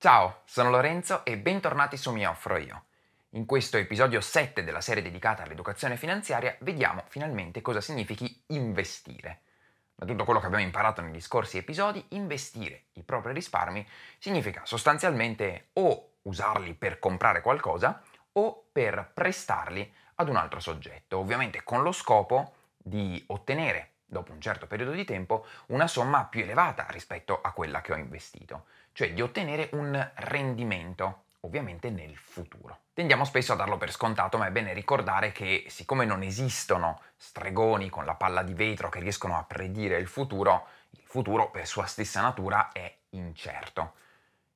Ciao, sono Lorenzo e bentornati su Mi Offro Io. In questo episodio 7 della serie dedicata all'educazione finanziaria vediamo finalmente cosa significhi investire. Da tutto quello che abbiamo imparato negli scorsi episodi, investire i propri risparmi significa sostanzialmente o usarli per comprare qualcosa o per prestarli ad un altro soggetto, ovviamente con lo scopo di ottenere dopo un certo periodo di tempo, una somma più elevata rispetto a quella che ho investito, cioè di ottenere un rendimento, ovviamente nel futuro. Tendiamo spesso a darlo per scontato, ma è bene ricordare che siccome non esistono stregoni con la palla di vetro che riescono a predire il futuro, il futuro per sua stessa natura è incerto.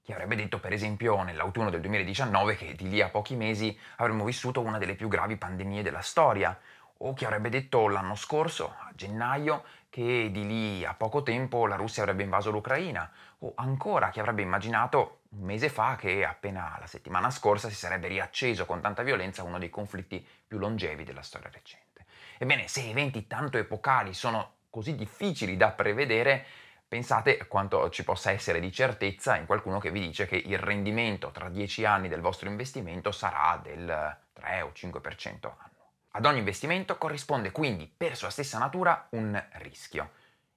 Chi avrebbe detto per esempio nell'autunno del 2019 che di lì a pochi mesi avremmo vissuto una delle più gravi pandemie della storia, o chi avrebbe detto l'anno scorso, a gennaio, che di lì a poco tempo la Russia avrebbe invaso l'Ucraina, o ancora chi avrebbe immaginato un mese fa che appena la settimana scorsa si sarebbe riacceso con tanta violenza uno dei conflitti più longevi della storia recente. Ebbene, se eventi tanto epocali sono così difficili da prevedere, Pensate quanto ci possa essere di certezza in qualcuno che vi dice che il rendimento tra dieci anni del vostro investimento sarà del 3 o 5% anno. Ad ogni investimento corrisponde quindi, per sua stessa natura, un rischio.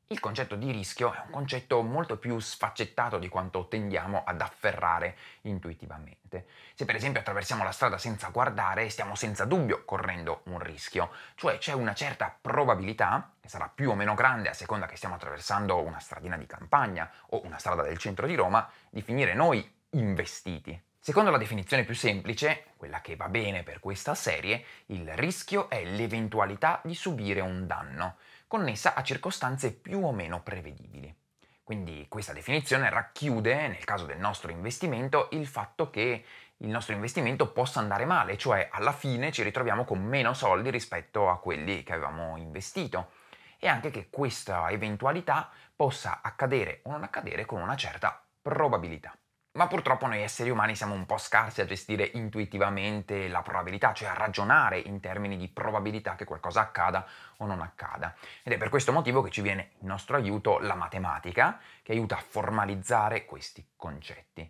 Il concetto di rischio è un concetto molto più sfaccettato di quanto tendiamo ad afferrare intuitivamente. Se per esempio attraversiamo la strada senza guardare, stiamo senza dubbio correndo un rischio, cioè c'è una certa probabilità, che sarà più o meno grande a seconda che stiamo attraversando una stradina di campagna o una strada del centro di Roma, di finire noi investiti Secondo la definizione più semplice, quella che va bene per questa serie, il rischio è l'eventualità di subire un danno, connessa a circostanze più o meno prevedibili. Quindi questa definizione racchiude, nel caso del nostro investimento, il fatto che il nostro investimento possa andare male, cioè alla fine ci ritroviamo con meno soldi rispetto a quelli che avevamo investito e anche che questa eventualità possa accadere o non accadere con una certa probabilità. Ma purtroppo noi esseri umani siamo un po' scarsi a gestire intuitivamente la probabilità, cioè a ragionare in termini di probabilità che qualcosa accada o non accada. Ed è per questo motivo che ci viene in nostro aiuto la matematica, che aiuta a formalizzare questi concetti.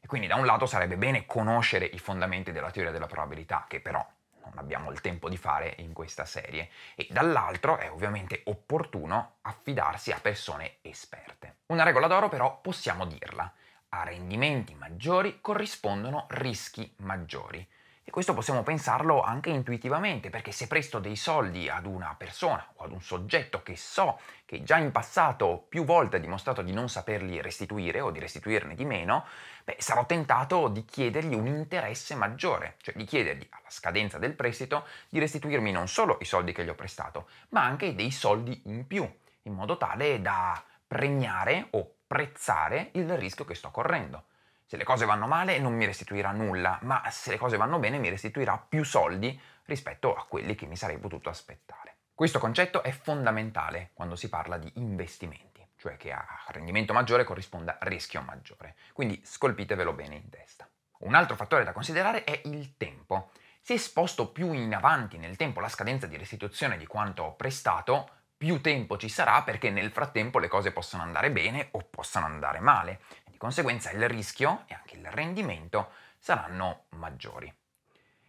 E quindi da un lato sarebbe bene conoscere i fondamenti della teoria della probabilità, che però non abbiamo il tempo di fare in questa serie, e dall'altro è ovviamente opportuno affidarsi a persone esperte. Una regola d'oro però possiamo dirla a rendimenti maggiori corrispondono rischi maggiori. E questo possiamo pensarlo anche intuitivamente, perché se presto dei soldi ad una persona o ad un soggetto che so che già in passato più volte ha dimostrato di non saperli restituire o di restituirne di meno, beh, sarò tentato di chiedergli un interesse maggiore, cioè di chiedergli alla scadenza del prestito di restituirmi non solo i soldi che gli ho prestato, ma anche dei soldi in più, in modo tale da premiare o apprezzare il rischio che sto correndo. Se le cose vanno male non mi restituirà nulla, ma se le cose vanno bene mi restituirà più soldi rispetto a quelli che mi sarei potuto aspettare. Questo concetto è fondamentale quando si parla di investimenti, cioè che a rendimento maggiore corrisponda rischio maggiore, quindi scolpitevelo bene in testa. Un altro fattore da considerare è il tempo. Se sposto più in avanti nel tempo la scadenza di restituzione di quanto ho prestato, più tempo ci sarà perché nel frattempo le cose possono andare bene o possono andare male. Di conseguenza il rischio e anche il rendimento saranno maggiori.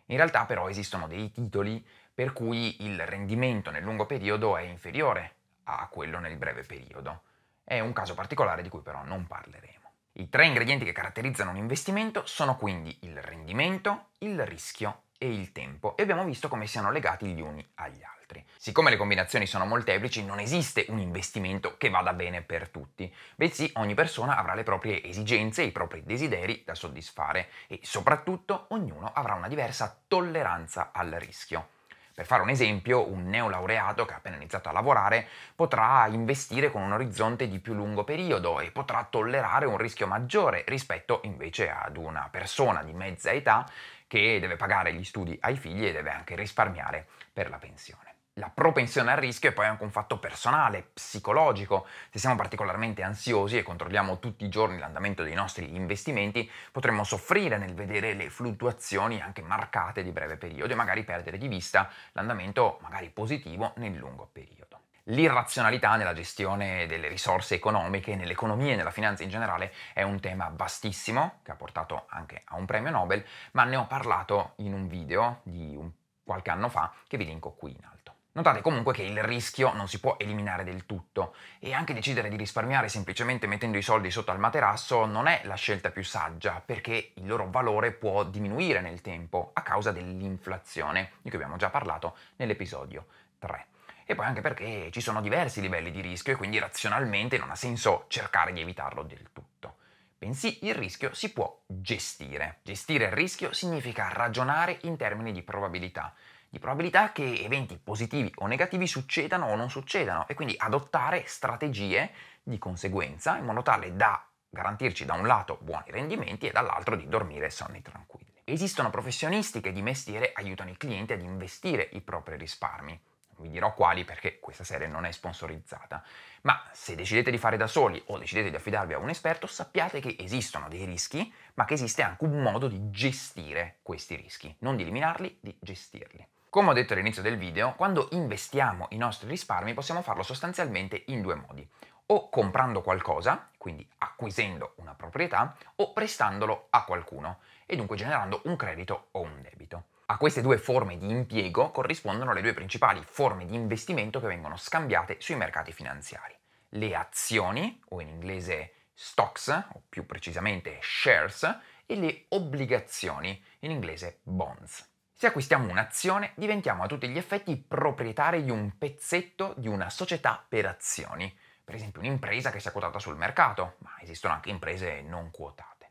In realtà però esistono dei titoli per cui il rendimento nel lungo periodo è inferiore a quello nel breve periodo. È un caso particolare di cui però non parleremo. I tre ingredienti che caratterizzano un investimento sono quindi il rendimento, il rischio e il tempo e abbiamo visto come siano legati gli uni agli altri altri. Siccome le combinazioni sono molteplici, non esiste un investimento che vada bene per tutti, bensì ogni persona avrà le proprie esigenze, i propri desideri da soddisfare e soprattutto ognuno avrà una diversa tolleranza al rischio. Per fare un esempio, un neolaureato che ha appena iniziato a lavorare potrà investire con un orizzonte di più lungo periodo e potrà tollerare un rischio maggiore rispetto invece ad una persona di mezza età che deve pagare gli studi ai figli e deve anche risparmiare per la pensione la propensione al rischio è poi anche un fatto personale, psicologico. Se siamo particolarmente ansiosi e controlliamo tutti i giorni l'andamento dei nostri investimenti, potremmo soffrire nel vedere le fluttuazioni anche marcate di breve periodo e magari perdere di vista l'andamento magari positivo nel lungo periodo. L'irrazionalità nella gestione delle risorse economiche, nell'economia e nella finanza in generale è un tema vastissimo che ha portato anche a un premio Nobel, ma ne ho parlato in un video di un qualche anno fa che vi linko qui in alto. Notate comunque che il rischio non si può eliminare del tutto e anche decidere di risparmiare semplicemente mettendo i soldi sotto al materasso non è la scelta più saggia perché il loro valore può diminuire nel tempo a causa dell'inflazione di cui abbiamo già parlato nell'episodio 3 e poi anche perché ci sono diversi livelli di rischio e quindi razionalmente non ha senso cercare di evitarlo del tutto. Bensì il rischio si può gestire. Gestire il rischio significa ragionare in termini di probabilità di probabilità che eventi positivi o negativi succedano o non succedano e quindi adottare strategie di conseguenza in modo tale da garantirci da un lato buoni rendimenti e dall'altro di dormire sonni tranquilli. Esistono professionisti che di mestiere aiutano i clienti ad investire i propri risparmi. Non vi dirò quali perché questa serie non è sponsorizzata, ma se decidete di fare da soli o decidete di affidarvi a un esperto, sappiate che esistono dei rischi, ma che esiste anche un modo di gestire questi rischi, non di eliminarli, di gestirli. Come ho detto all'inizio del video, quando investiamo i nostri risparmi possiamo farlo sostanzialmente in due modi, o comprando qualcosa, quindi acquisendo una proprietà, o prestandolo a qualcuno, e dunque generando un credito o un debito. A queste due forme di impiego corrispondono le due principali forme di investimento che vengono scambiate sui mercati finanziari. Le azioni, o in inglese stocks, o più precisamente shares, e le obbligazioni, in inglese bonds. Se acquistiamo un'azione, diventiamo a tutti gli effetti proprietari di un pezzetto di una società per azioni, per esempio un'impresa che sia quotata sul mercato, ma esistono anche imprese non quotate.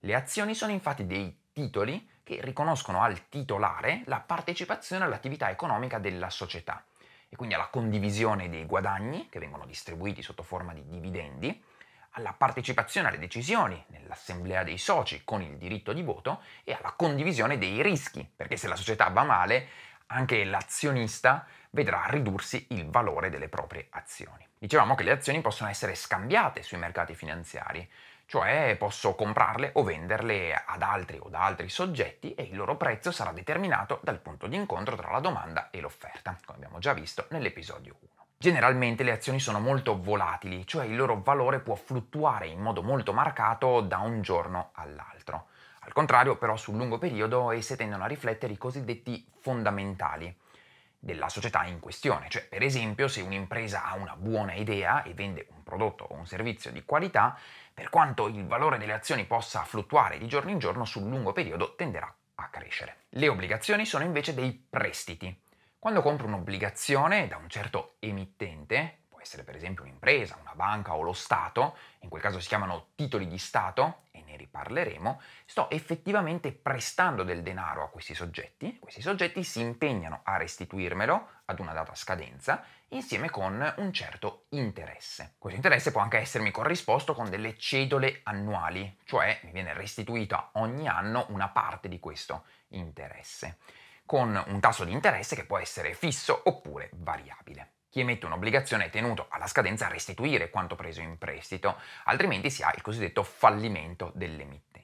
Le azioni sono infatti dei titoli che riconoscono al titolare la partecipazione all'attività economica della società e quindi alla condivisione dei guadagni che vengono distribuiti sotto forma di dividendi alla partecipazione alle decisioni nell'assemblea dei soci con il diritto di voto e alla condivisione dei rischi, perché se la società va male anche l'azionista vedrà ridursi il valore delle proprie azioni. Dicevamo che le azioni possono essere scambiate sui mercati finanziari, cioè posso comprarle o venderle ad altri o da altri soggetti e il loro prezzo sarà determinato dal punto di incontro tra la domanda e l'offerta, come abbiamo già visto nell'episodio 1. Generalmente le azioni sono molto volatili, cioè il loro valore può fluttuare in modo molto marcato da un giorno all'altro. Al contrario, però, sul lungo periodo esse tendono a riflettere i cosiddetti fondamentali della società in questione, cioè per esempio se un'impresa ha una buona idea e vende un prodotto o un servizio di qualità, per quanto il valore delle azioni possa fluttuare di giorno in giorno, sul lungo periodo tenderà a crescere. Le obbligazioni sono invece dei prestiti, quando compro un'obbligazione da un certo emittente, può essere per esempio un'impresa, una banca o lo Stato, in quel caso si chiamano titoli di Stato, e ne riparleremo, sto effettivamente prestando del denaro a questi soggetti, questi soggetti si impegnano a restituirmelo ad una data scadenza, insieme con un certo interesse. Questo interesse può anche essermi corrisposto con delle cedole annuali, cioè mi viene restituita ogni anno una parte di questo interesse con un tasso di interesse che può essere fisso oppure variabile. Chi emette un'obbligazione è tenuto alla scadenza a restituire quanto preso in prestito, altrimenti si ha il cosiddetto fallimento dell'emittente.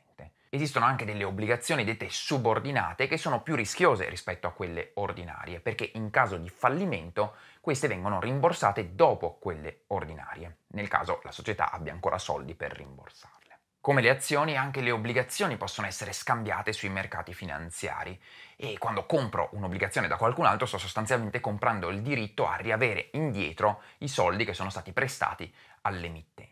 Esistono anche delle obbligazioni dette subordinate che sono più rischiose rispetto a quelle ordinarie, perché in caso di fallimento queste vengono rimborsate dopo quelle ordinarie, nel caso la società abbia ancora soldi per rimborsarle. Come le azioni, anche le obbligazioni possono essere scambiate sui mercati finanziari e quando compro un'obbligazione da qualcun altro sto sostanzialmente comprando il diritto a riavere indietro i soldi che sono stati prestati all'emittente.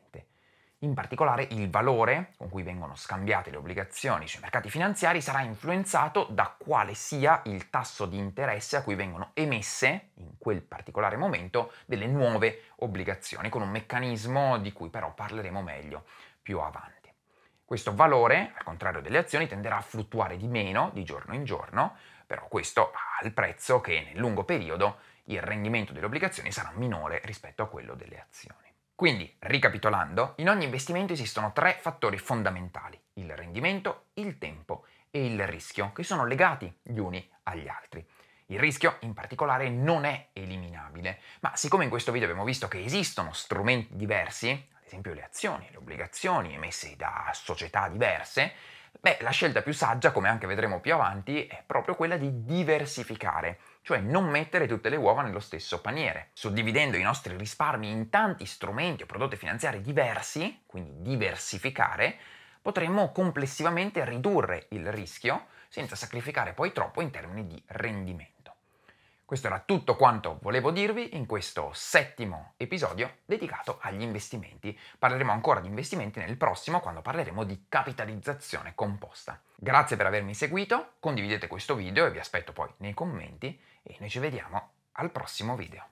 In particolare il valore con cui vengono scambiate le obbligazioni sui mercati finanziari sarà influenzato da quale sia il tasso di interesse a cui vengono emesse, in quel particolare momento, delle nuove obbligazioni, con un meccanismo di cui però parleremo meglio più avanti. Questo valore, al contrario delle azioni, tenderà a fluttuare di meno di giorno in giorno, però questo ha il prezzo che nel lungo periodo il rendimento delle obbligazioni sarà minore rispetto a quello delle azioni. Quindi, ricapitolando, in ogni investimento esistono tre fattori fondamentali, il rendimento, il tempo e il rischio, che sono legati gli uni agli altri. Il rischio in particolare non è eliminabile, ma siccome in questo video abbiamo visto che esistono strumenti diversi, esempio le azioni, le obbligazioni emesse da società diverse, beh, la scelta più saggia, come anche vedremo più avanti, è proprio quella di diversificare, cioè non mettere tutte le uova nello stesso paniere, suddividendo i nostri risparmi in tanti strumenti o prodotti finanziari diversi, quindi diversificare, potremmo complessivamente ridurre il rischio senza sacrificare poi troppo in termini di rendimento. Questo era tutto quanto volevo dirvi in questo settimo episodio dedicato agli investimenti. Parleremo ancora di investimenti nel prossimo quando parleremo di capitalizzazione composta. Grazie per avermi seguito, condividete questo video e vi aspetto poi nei commenti e noi ci vediamo al prossimo video.